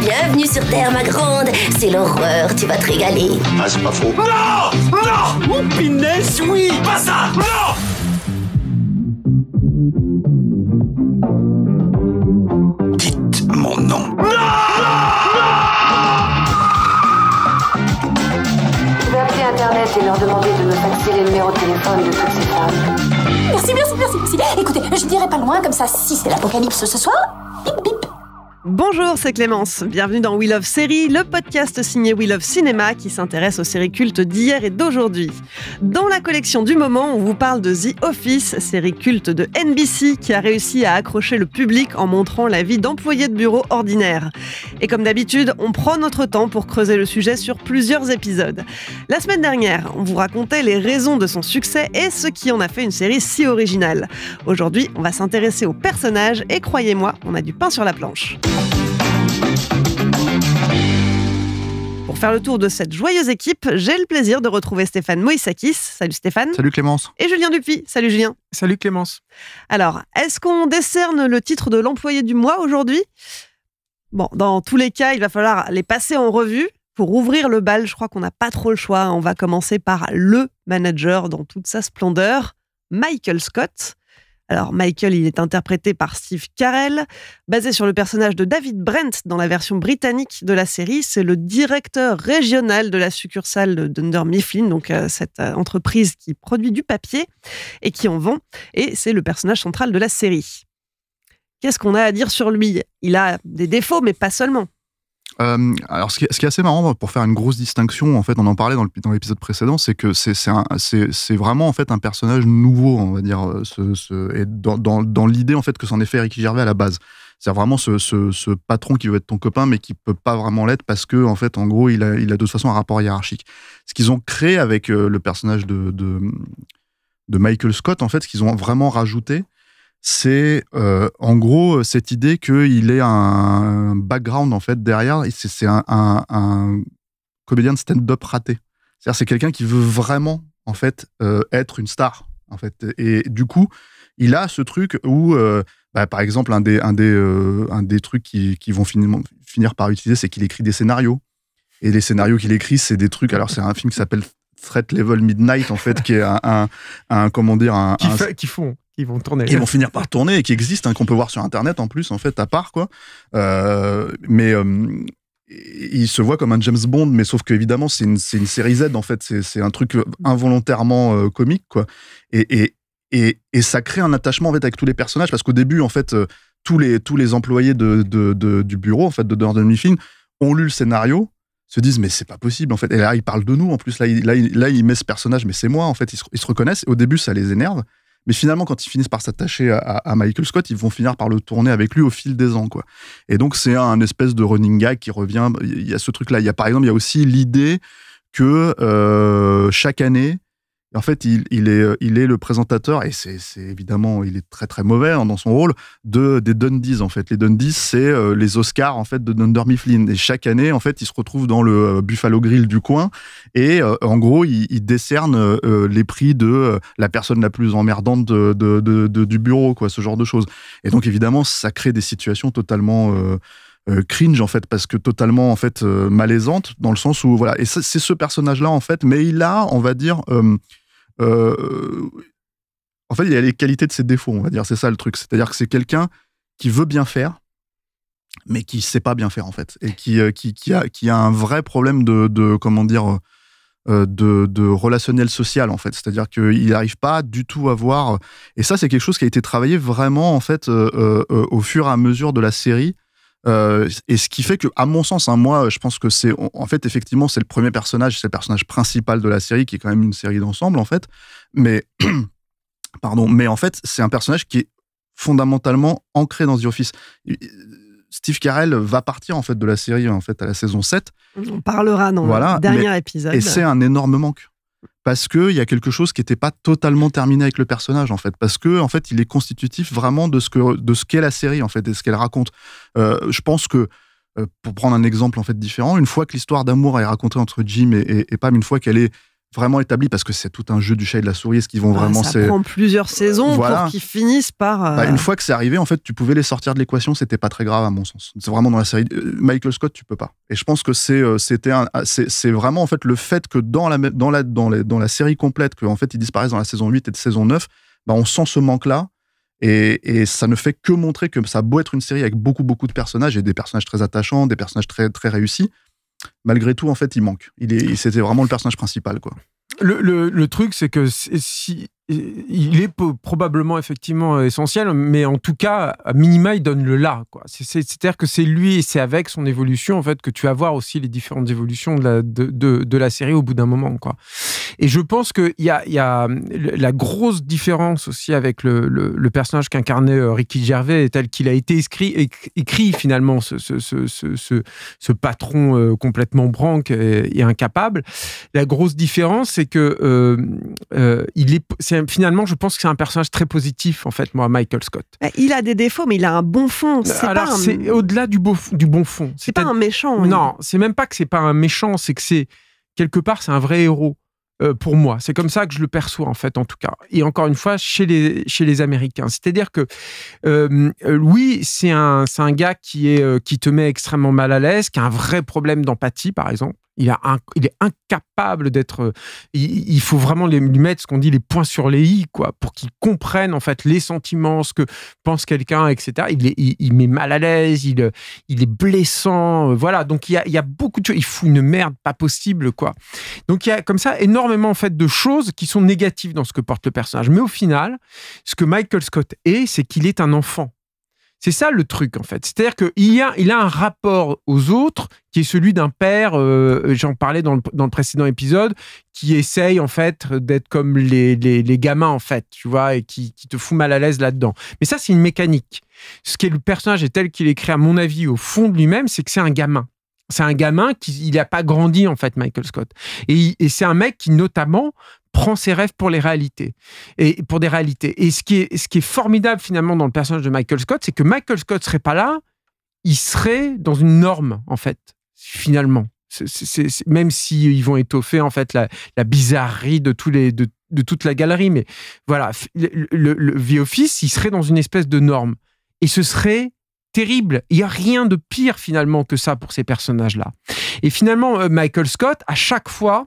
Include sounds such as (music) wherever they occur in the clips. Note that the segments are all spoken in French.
Bienvenue sur Terre, ma grande. C'est l'horreur, tu vas te régaler. Ah, c'est pas faux. Non Non oh, pinesse, oui Pas ça Non Dites mon nom. Non, non, Je vais appeler Internet et leur demander de me faxer les numéros de téléphone de toutes ces femmes. Merci, merci, merci, merci. Écoutez, je dirai pas loin, comme ça, si c'est l'apocalypse ce soir, bip, bip. Bonjour, c'est Clémence. Bienvenue dans We Love Series, le podcast signé We Love Cinéma qui s'intéresse aux séries cultes d'hier et d'aujourd'hui. Dans la collection du moment, on vous parle de The Office, série culte de NBC qui a réussi à accrocher le public en montrant la vie d'employés de bureau ordinaires. Et comme d'habitude, on prend notre temps pour creuser le sujet sur plusieurs épisodes. La semaine dernière, on vous racontait les raisons de son succès et ce qui en a fait une série si originale. Aujourd'hui, on va s'intéresser aux personnages et croyez-moi, on a du pain sur la planche. Pour faire le tour de cette joyeuse équipe, j'ai le plaisir de retrouver Stéphane Moïsakis. Salut Stéphane. Salut Clémence. Et Julien Dupuis. Salut Julien. Salut Clémence. Alors, est-ce qu'on décerne le titre de l'employé du mois aujourd'hui Bon, dans tous les cas, il va falloir les passer en revue. Pour ouvrir le bal, je crois qu'on n'a pas trop le choix. On va commencer par le manager dans toute sa splendeur, Michael Scott. Alors Michael, il est interprété par Steve Carell, basé sur le personnage de David Brent dans la version britannique de la série. C'est le directeur régional de la succursale Dunder Mifflin, donc euh, cette euh, entreprise qui produit du papier et qui en vend. Et c'est le personnage central de la série. Qu'est-ce qu'on a à dire sur lui Il a des défauts, mais pas seulement. Euh, alors, ce qui, est assez marrant pour faire une grosse distinction, en fait, on en parlait dans l'épisode précédent, c'est que c'est vraiment en fait un personnage nouveau, on va dire, euh, et dans, l'idée en fait que c'en est fait Eric Gervais à la base. C'est vraiment ce, patron qui veut être ton copain, mais qui peut pas vraiment l'être parce que en fait, en gros, il a, de toute façon un rapport hiérarchique. Ce qu'ils ont créé avec euh, le personnage de, de, de Michael Scott, en fait, ce qu'ils ont vraiment rajouté, c'est euh, en gros euh, cette idée qu'il est un background en fait derrière. C'est un, comédien de stand-up raté. C'est-à-dire c'est quelqu'un qui veut vraiment en fait euh, être une star en fait. Et, du coup, il a ce truc où bah, par exemple un des trucs qui, vont finir, par utiliser, c'est qu'il écrit des scénarios. Et les scénarios qu'il écrit, c'est des trucs. Alors c'est un film qui s'appelle Threat Level Midnight, en fait, qui est un, un, comment dire, un qui, un, qui, font ils vont tourner. Ils vont finir par tourner et qui existent, hein, qu'on peut voir sur Internet en plus, en fait, à part, quoi. Euh, mais euh, il se voit comme un James Bond, mais sauf qu'évidemment, c'est une, une, série Z, en fait. C'est un truc euh, involontairement comique, quoi. Et, et, et, ça crée un attachement, en avec tous les personnages, parce qu'au début, en fait, tous les, tous les employés de, de, du bureau, en fait, de Gordon ont lu le scénario, se disent mais c'est pas possible en fait. Et là, ils parlent de nous en plus. Là, il, là, il, met ce personnage, mais c'est moi en fait. Ils se, reconnaissent. au début, ça les énerve. Mais finalement, quand ils finissent par s'attacher à, Michael Scott, ils vont finir par le tourner avec lui au fil des ans, quoi. Et donc, c'est un espèce de running gag qui revient. Il y a ce truc-là. Il y a, par exemple, il y a aussi l'idée que euh, chaque année, en fait, il, il, est, euh, il est le présentateur, et c'est évidemment, il est très très mauvais hein, dans son rôle, de, des Dundies, en fait. Les Dundies, c'est euh, les Oscars, en fait, de Dunder Mifflin. Et chaque année, en fait, il se retrouve dans le euh, Buffalo Grill du coin, et en gros, il, décerne les prix de la personne la plus emmerdante de, de, du bureau, quoi, ce genre de choses. Et donc, évidemment, ça crée des situations totalement cringe en fait parce que totalement en fait malaisante dans le sens où voilà et c'est ce personnage là en fait mais il a on va dire euh, en fait, il y a les qualités de ses défauts, on va dire. C'est ça le truc. C'est-à-dire que c'est quelqu'un qui veut bien faire, mais qui sait pas bien faire en fait, et qui euh, a, un vrai problème de, comment dire euh, de, relationnel social en fait. C'est-à-dire qu'il n'arrive pas du tout à voir. Et ça, c'est quelque chose qui a été travaillé vraiment en fait au fur et à mesure de la série. Euh, et ce qui fait que, à mon sens, un hein, moi, je pense que c'est, en fait, effectivement, c'est le premier personnage, c'est le personnage principal de la série, qui est quand même une série d'ensemble, en fait. Mais, (clears throat) pardon, mais en fait, c'est un personnage qui est fondamentalement ancré dans The Office. Euh, Steve Carell va partir en fait de la série en fait à la saison 7. On parlera dans voilà, dernier épisode. Et c'est un énorme manque parce il y a quelque chose qui n'était pas totalement terminé avec le personnage en fait parce que en fait il est constitutif vraiment de ce que de ce qu'est la série en fait et ce qu'elle raconte euh, je pense que euh, pour prendre un exemple en fait différent une fois que l'histoire d'amour est racontée entre Jim et, et Pam une fois qu'elle est vraiment établi parce que c'est tout un jeu du chat et de la souris. ce qu'ils vont ah, vraiment. Ça prend plusieurs saisons voilà. pour qu'ils finissent par. Euh, bah, une fois que c'est arrivé, en fait, tu pouvais les sortir de l'équation. C'était pas très grave à mon sens. C'est vraiment dans la série euh, Michael Scott, tu peux pas. Et je pense que c'est euh, c'était ah, c'est vraiment en fait le fait que dans la dans la dans, la série complète que en fait ils disparaissent dans la saison 8 et de saison 9, bah, on sent ce manque là. Et, et, ça ne fait que montrer que ça a beau être une série avec beaucoup beaucoup de personnages et des personnages très attachants, des personnages très très réussis, malgré tout, en fait, il manque. Il c'était vraiment le personnage principal, quoi. Le, le truc, c'est que si il est probablement effectivement euh, essentiel, mais en tout cas, à minima, il donne le là. C'est-à-dire que c'est lui et c'est avec son évolution en fait que tu vas voir aussi les différentes évolutions de la, de, la série au bout d'un moment. Quoi. Et je pense qu'il y a, y a la grosse différence aussi avec le, personnage qu'incarnait euh, Ricky Gervais, tel qu'il a été écrit, écrit finalement, ce, ce, patron euh, complètement branque et, incapable. La grosse différence, c'est que c'est il est euh, finalement, je pense que c'est un personnage très positif, en fait, moi, Michael Scott. Bah, il a des défauts, mais il a un bon fond. Euh, alors, un... c'est au-delà du, du bon fond. C'est pas un méchant. Non, c'est même pas que c'est pas un méchant, c'est que c'est, quelque part, c'est un vrai héros. Euh, pour moi, c'est comme ça que je le perçois en fait, en tout cas. Et encore une fois, chez les chez les Américains, c'est-à-dire que oui, c'est un c'est un gars qui est qui te met extrêmement mal à l'aise, qui a un vrai problème d'empathie, par exemple. Il, est incapable d'être. Euh, il, faut vraiment lui mettre ce qu'on dit les points sur les i, quoi, pour qu'il comprenne en fait les sentiments, ce que pense quelqu'un, etc. Il, est, il, met mal à l'aise, il, euh, il est blessant, euh, voilà. Donc il y, a, beaucoup de choses. Il fout une merde pas possible, quoi. Donc il y a comme ça énormément en fait de choses qui sont négatives dans ce que porte le personnage. Mais au final, ce que Michael Scott est, c'est qu'il est un enfant. C'est ça le truc en fait. C'est-à-dire qu'il a, il a un rapport aux autres qui est celui d'un père, euh, j'en parlais dans le, précédent épisode, qui essaye en fait d'être comme les, gamins en fait, tu vois, et qui, te fout mal à l'aise là-dedans. Mais ça, c'est une mécanique. Ce qui est le personnage est tel qu'il est créé, à mon avis, au fond de lui-même, c'est que c'est un gamin. C'est un gamin qui il n'a pas grandi en fait, Michael Scott. et c'est un mec qui notamment prend ses rêves pour les réalités et pour des réalités. Et ce qui est, ce qui est formidable finalement dans le personnage de Michael Scott, c'est que Michael Scott serait pas là, il serait dans une norme en fait finalement. c'est même s'ils si vont étoffer en fait la, bizarrerie de tous les de, toute la galerie, mais voilà, le, le, le Office, il serait dans une espèce de norme et ce serait terrible. Il n'y a rien de pire finalement que ça pour ces personnages-là. Et finalement, euh, Michael Scott, à chaque fois,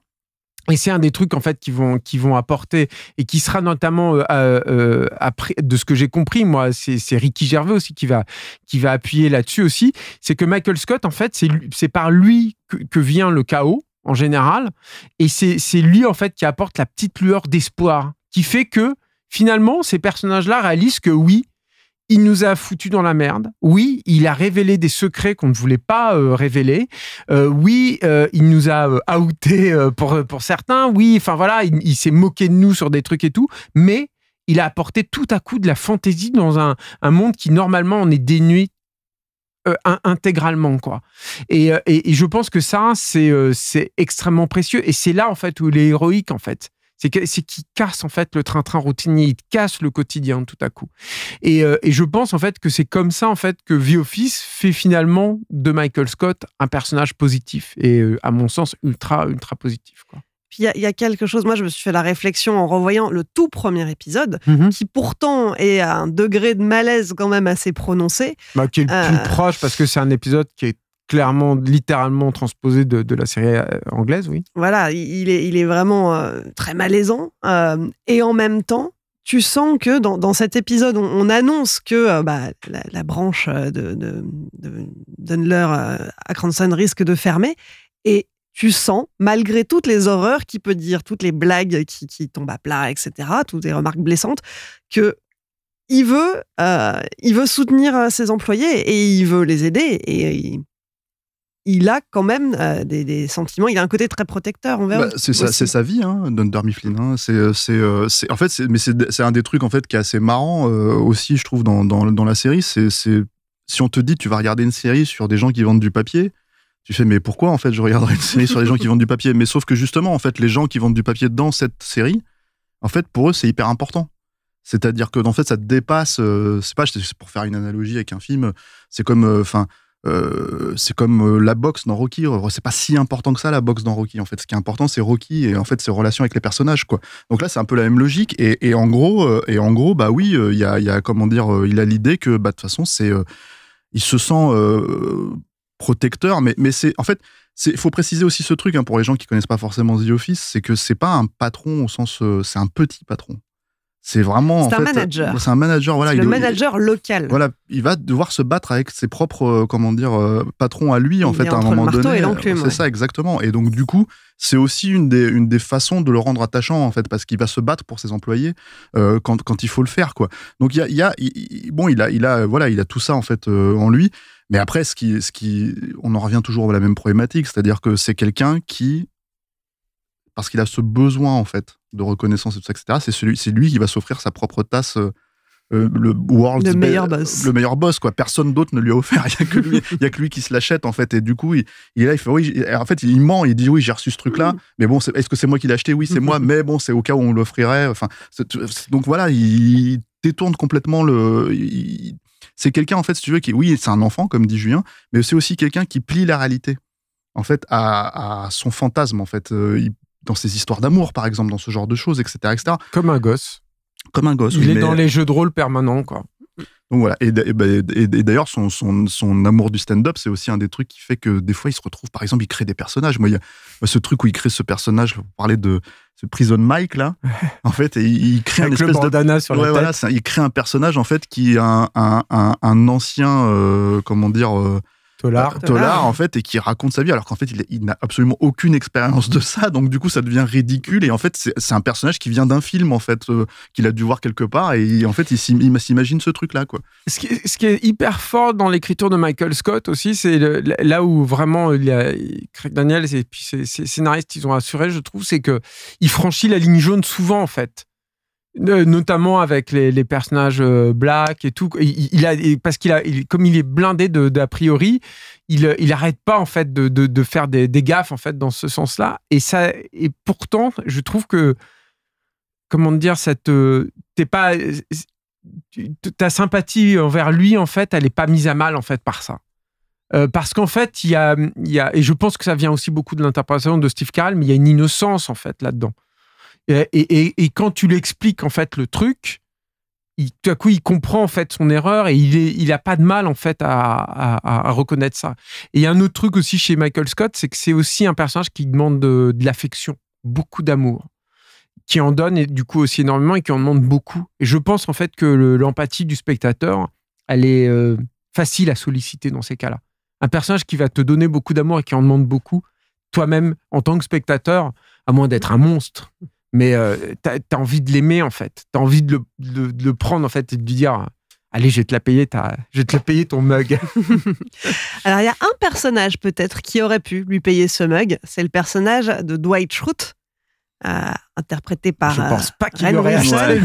et c'est un des trucs en fait qui vont qui vont apporter et qui sera notamment euh, euh, après de ce que j'ai compris moi c'est Ricky Gervais aussi qui va qui va appuyer là-dessus aussi c'est que Michael Scott en fait c'est c'est par lui que, que, vient le chaos en général et c'est c'est lui en fait qui apporte la petite lueur d'espoir qui fait que finalement ces personnages-là réalisent que oui il nous a foutu dans la merde. Oui, il a révélé des secrets qu'on ne voulait pas euh, révéler. Euh, oui, euh, il nous a outé pour, pour certains. Oui, enfin voilà, il, s'est moqué de nous sur des trucs et tout. Mais il a apporté tout à coup de la fantaisie dans un, monde qui normalement en est dénué intégralement quoi. Et, je pense que ça c'est c'est extrêmement précieux et c'est là en fait où il est héroïque en fait. C'est qui casse en fait le train-train routinier, il casse le quotidien tout à coup. Euh, et, je pense en fait que c'est comme ça en fait que v Office fait finalement de Michael Scott un personnage positif et euh, à mon sens ultra ultra positif. Puis il y, a quelque chose, moi je me suis fait la réflexion en revoyant le tout premier épisode, mm-hmm. qui pourtant est à un degré de malaise quand même assez prononcé. Bah, qui est le plus euh, proche parce que c'est un épisode qui est clairement, littéralement transposé de, la série euh, anglaise, oui. Voilà, il est, il est vraiment euh, très malaisant. Euh, et en même temps, tu sens que dans, dans cet épisode, on, annonce que bah, la, branche de, de, à Cranston risque de fermer. Et tu sens, malgré toutes les horreurs qu'il peut dire, toutes les blagues qui, qui tombent à plat, etc., toutes les remarques blessantes, que il veut, il veut soutenir ses employés et il veut les aider. Et il a quand même euh, des, sentiments, il a un côté très protecteur envers bah, C'est sa, vie, hein, Mifflin. Hein. Euh, euh, c'est, en fait, mais c'est, un des trucs en fait, qui est assez marrant aussi, je trouve, dans, dans, la série. C'est, si on te dit tu vas regarder une série sur des gens qui vendent du papier, tu fais mais pourquoi en fait je regarderais une série sur des gens qui vendent du papier Mais sauf que justement, en fait, les gens qui vendent du papier dans cette série, en fait, pour eux, c'est hyper important. C'est-à-dire que, en fait, ça dépasse. c'est pas pour faire une analogie avec un film. C'est comme, enfin euh, c'est comme euh, la boxe dans Rocky. Euh, c'est pas si important que ça la boxe dans Rocky. En fait, ce qui est important, c'est Rocky et en fait ses relations avec les personnages. Quoi. Donc là, c'est un peu la même logique. Et, en gros, et en gros, bah oui, il y a, comment dire, il a l'idée que bah, de toute façon, c'est il se sent protecteur, mais c'est en fait. Il faut préciser aussi ce truc hein, pour les gens qui connaissent pas forcément The Office, c'est que c'est pas un patron au sens, c'est un petit patron. C'est vraiment. C'est un manager. C'est un manager, voilà. le manager local. Voilà, il va devoir se battre avec ses propres, euh, comment dire, euh, patrons à lui, en fait, à un moment donné. Euh, c'est ça, exactement. Et donc, du coup, c'est aussi une des, une des façons de le rendre attachant, en fait, parce qu'il va se battre pour ses employés quand, il faut le faire, quoi. Donc, il y a. bon, il a, il, a, voilà, il a tout ça, en fait, en lui. Mais après, ce qui, ce qui, on en revient toujours à la même problématique, c'est-à-dire que c'est quelqu'un qui, parce qu'il a ce besoin, en fait, de reconnaissance et tout ça, etc., c'est, celui, c'est lui qui va s'offrir sa propre tasse. Euh, euh, le world le meilleur boss euh, le meilleur boss quoi personne d'autre ne lui a offert (laughs) il a que lui il y a que lui qui se l'achète en fait et du coup il, il, il fait oui en fait il ment il dit oui j'ai reçu ce truc là mm. mais bon est-ce que c'est moi qui l'ai acheté oui c'est mm. moi mais bon c'est au cas où on l'offrirait enfin donc voilà il, détourne complètement le c'est quelqu'un en fait si tu veux qui oui c'est un enfant comme dit Julien mais c'est aussi quelqu'un qui plie la réalité en fait à, à son fantasme en fait il dans ses histoires d'amour, par exemple, dans ce genre de choses, etc., etc. Comme un gosse. Comme un gosse. Il est dans les jeux de rôle permanents, quoi. Donc voilà. Et, bah, d'ailleurs, son, amour du stand-up, c'est aussi un des trucs qui fait que des fois, il se retrouve, par exemple, il crée des personnages. Moi, il y a bah, ce truc où il crée ce personnage, vous parlez de ce Prison Mike, là, (laughs) en fait, il crée un espèce le bandana sur ouais, il crée un personnage, en fait, qui est un, ancien, euh, comment dire... Euh, Tolar. Bah, Tolar, en fait, et qui raconte sa vie, alors qu'en fait, il, n'a absolument aucune expérience de ça. Donc, du coup, ça devient ridicule. Et en fait, c'est un personnage qui vient d'un film, en fait, euh, qu'il a dû voir quelque part. Et en fait, il s'imagine ce truc-là, quoi. Ce qui, est hyper fort dans l'écriture de Michael Scott aussi, c'est là où vraiment il a Craig Daniels et puis ses, scénaristes, ils ont assuré, je trouve, c'est que il franchit la ligne jaune souvent, en fait notamment avec les, personnages euh, black et tout. Il, parce qu'il a, comme il est blindé d'a priori, il, euh, il arrête pas en fait de, faire des, gaffes en fait dans ce sens-là. Et ça, et pourtant, je trouve que comment dire, cette euh, t'es pas ta sympathie envers lui en fait, elle est pas mise à mal en fait par ça. parce qu'en fait, il y, a, a, et je pense que ça vient aussi beaucoup de l'interprétation de Steve Carell, mais il y a une innocence en fait là-dedans. Et, quand tu lui expliques en fait le truc, il, tout à coup, il comprend en fait son erreur et il, est, il a pas de mal en fait à, reconnaître ça. Et il y a un autre truc aussi chez Michael Scott, c'est que c'est aussi un personnage qui demande de, l'affection, beaucoup d'amour, qui en donne et du coup aussi énormément et qui en demande beaucoup. Et je pense en fait que l'empathie du spectateur, elle est euh, facile à solliciter dans ces cas-là. Un personnage qui va te donner beaucoup d'amour et qui en demande beaucoup, toi-même en tant que spectateur, à moins d'être un monstre, mais euh, t'as as envie de l'aimer en fait. T'as envie de le, prendre en fait et de lui dire Allez, je vais te la payer, je vais te la payer ton mug. (laughs) (laughs) Alors, il y a un personnage peut-être qui aurait pu lui payer ce mug. C'est le personnage de Dwight Schrute interprété par. Je pense euh,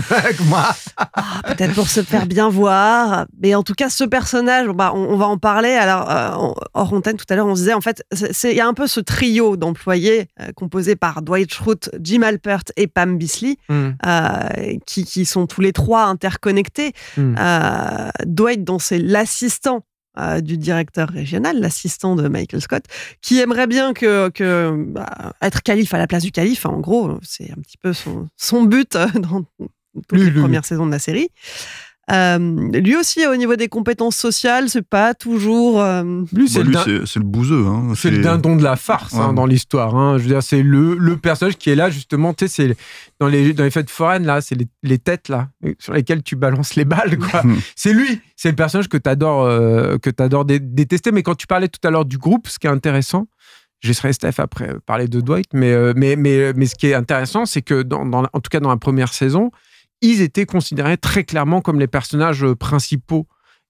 ah, Peut-être pour se faire bien voir. Mais en tout cas, ce personnage, bah, on, va en parler. Alors, en euh, hors tout à l'heure, on disait, en fait, il y a un peu ce trio d'employés euh, composé par Dwight Schrute, Jim Alpert et Pam Beasley, hmm. qui, sont tous les trois interconnectés. Hmm. Dwight, dont c'est l'assistant euh, du directeur régional, l'assistant de Michael Scott, qui aimerait bien que, que bah, être calife à la place du calife, en gros, c'est un petit peu son, son but euh, dans toutes les premières saisons de la série. Euh, lui aussi, au niveau des compétences sociales, c'est pas toujours. Euh, lui, bah, c'est le, bouseux. Hein. C'est le dindon de la farce hein, dans l'histoire. Hein. Je veux dire, c'est le, personnage qui est là, justement. Tu dans les, dans les fêtes foraines, là, c'est les, têtes là, sur lesquelles tu balances les balles. (laughs) c'est lui. C'est le personnage que tu adores, euh, que adores détester. Mais quand tu parlais tout à l'heure du groupe, ce qui est intéressant, je serai Steph après parler de Dwight, mais, mais, mais, ce qui est intéressant, c'est que, en tout cas dans la première saison, ils étaient considérés très clairement comme les personnages euh, principaux.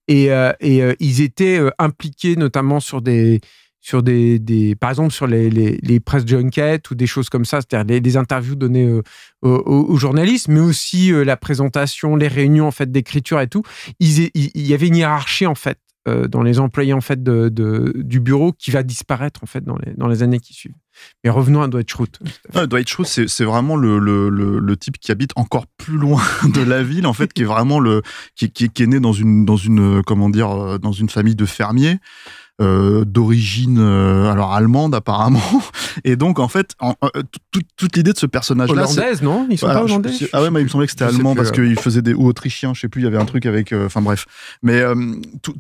Et, euh, euh, ils étaient impliqués notamment sur des, sur des, par exemple sur les, les, les ou des choses comme ça, c'est-à-dire les, interviews données aux, journalistes, mais aussi la présentation, les réunions en fait d'écriture et tout. Il y avait une hiérarchie en fait euh, dans les employés en fait de, du bureau qui va disparaître en fait dans les, dans les années qui suivent. Mais revenons à Dwight Schrute. Dwight Schrute, c'est vraiment le, le, le, type qui habite encore plus loin (laughs) de la ville, en fait, qui est vraiment le qui, qui, qui est né dans une dans une euh, comment dire euh, dans une famille de fermiers. Euh, d'origine euh, alors allemande apparemment. (laughs) Et donc en fait, euh, toute, l'idée de ce personnage-là, hollandaise, non Ils sont pas ah ouais, mais il me semblait que c'était allemand parce qu'il faisait des ou autrichien, je sais plus. Il y avait un truc avec. Enfin bref. Mais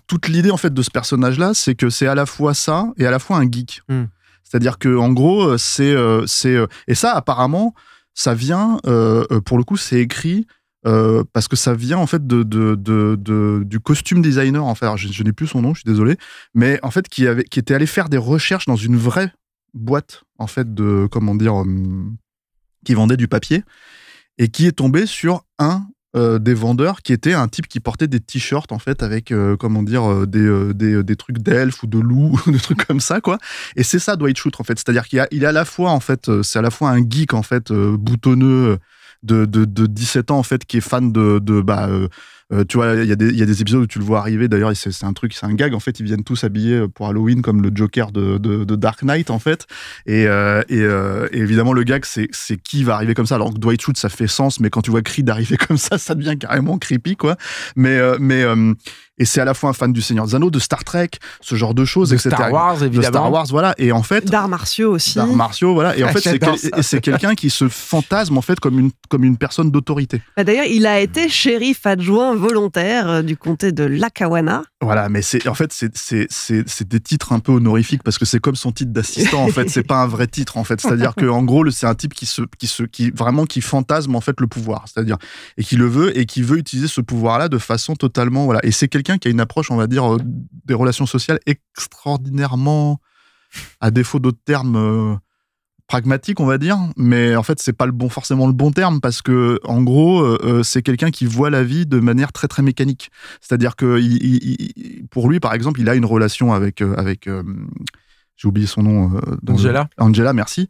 toute l'idée en fait de ce personnage-là, c'est que c'est à la fois ça et à la fois un geek. Hmm. C'est-à-dire que en gros, c'est c'est et ça apparemment ça vient, pour le coup, c'est écrit euh, parce que ça vient en fait de, du costume designer en fait. je, n'ai plus son nom, je suis désolé, mais en fait qui était allé faire des recherches dans une vraie boîte en fait de comment dire euh, qui vendait du papier et qui est tombé sur un euh, des vendeurs qui était un type qui portait des t-shirts en fait avec comment dire des, trucs d'elfes ou de loups (laughs) des trucs comme ça quoi et c'est ça Dwight Schrute en fait c'est-à-dire qu'il est à la fois en fait c'est à la fois un geek en fait boutonneux de, de, 17 ans en fait qui est fan de, de bah, euh, euh, tu vois, il y, a des épisodes où tu le vois arriver. D'ailleurs, c'est un truc, c'est un gag. En fait, ils viennent tous habillés pour Halloween comme le Joker de, Dark Knight, en fait. Et, euh, évidemment, le gag, c'est qui va arriver comme ça. Alors que Dwight Schrute, ça fait sens, mais quand tu vois Creed arriver (laughs) comme ça, ça devient carrément creepy, quoi. mais et c'est à la fois un fan du Seigneur des Anneaux, de Star Trek, ce genre de choses, de etc. Star Wars, évidemment. De Star Wars, voilà. Et en fait. D'arts martiaux aussi. D'arts martiaux, voilà. Et en fait, c'est quelqu'un qui se fantasme, en fait, comme une, comme une personne d'autorité. Bah, D'ailleurs, il a été shérif adjoint volontaire euh, du comté de Lackawanna. Voilà, mais c'est en fait, c'est des titres un peu honorifiques parce que c'est comme son titre d'assistant, en fait. C'est pas un vrai titre, en fait. C'est-à-dire qu'en gros, c'est un type qui se, qui se, qui vraiment, qui fantasme, en fait, le pouvoir. C'est-à-dire, et qui le veut, et qui veut utiliser ce pouvoir-là de façon totalement, voilà. Et c'est qui a une approche, on va dire, euh, des relations sociales extraordinairement, à défaut d'autres termes, euh, pragmatiques, on va dire. Mais en fait, c'est pas le bon, forcément le bon terme parce que, en gros, euh, c'est quelqu'un qui voit la vie de manière très très mécanique. C'est-à-dire que, pour lui, par exemple, il a une relation avec avec j'ai oublié son nom. Angela. Angela, merci.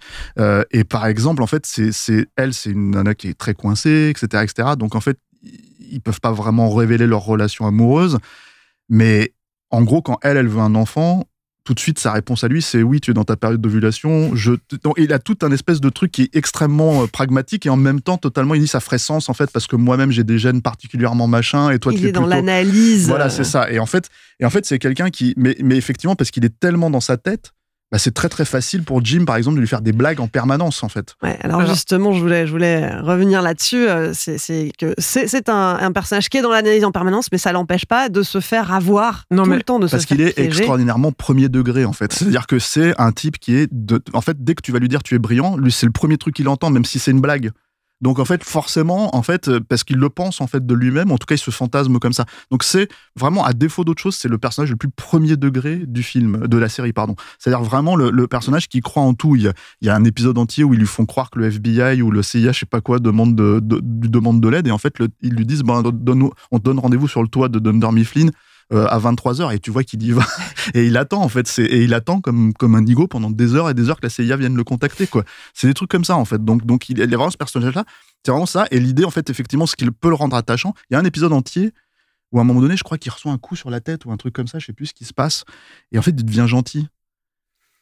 et par exemple, en fait, c'est elle, c'est une nana qui est très coincée, etc., etc. Donc en fait, ils peuvent pas vraiment révéler leur relation amoureuse. Mais en gros, quand elle, elle veut un enfant, tout de suite, sa réponse à lui, c'est oui, tu es dans ta période d'ovulation. Je... il a tout un espèce de truc qui est extrêmement euh, pragmatique et en même temps totalement, il dit ça ferait en fait parce que moi-même j'ai des gènes particulièrement machin et toi il est dans l'analyse. Voilà, c'est ça. Et en fait, et en fait, c'est quelqu'un qui, mais, mais effectivement parce qu'il est tellement dans sa tête bah, c'est très très facile pour Jim, par exemple, de lui faire des blagues en permanence, en fait. alors, justement, je voulais, je voulais revenir là-dessus. Euh, c'est que c'est un, personnage qui est dans l'analyse en permanence, mais ça l'empêche pas de se faire avoir tout le temps de Parce qu'il est extraordinairement premier degré, en fait. C'est-à-dire que c'est un type qui est, en fait, dès que tu vas lui dire tu es brillant, lui c'est le premier truc qu'il entend, même si c'est une blague. Donc en fait, forcément, en fait, euh, parce qu'il le pense en fait de lui-même, en tout cas, il se fantasme comme ça. Donc c'est vraiment à défaut d'autre chose, c'est le personnage le plus premier degré du film, euh, de la série, pardon. C'est-à-dire vraiment le, personnage qui croit en tout. Il y, a, un épisode entier où ils lui font croire que le FBI ou le CIA, je sais pas quoi, demande de, demande de l'aide et en fait, ils lui disent, ben, on te donne rendez-vous sur le toit de Dunder Mifflin euh, à 23h et tu vois qu'il y va (laughs) et il attend en fait c'est et il attend comme comme un digo pendant des heures et des heures que la CIA vienne le contacter quoi c'est des trucs comme ça en fait donc donc il, est vraiment ce personnage là c'est vraiment ça et l'idée en fait effectivement ce qui peut le rendre attachant il y a un épisode entier où à un moment donné je crois qu'il reçoit un coup sur la tête ou un truc comme ça je sais plus ce qui se passe et en fait il devient gentil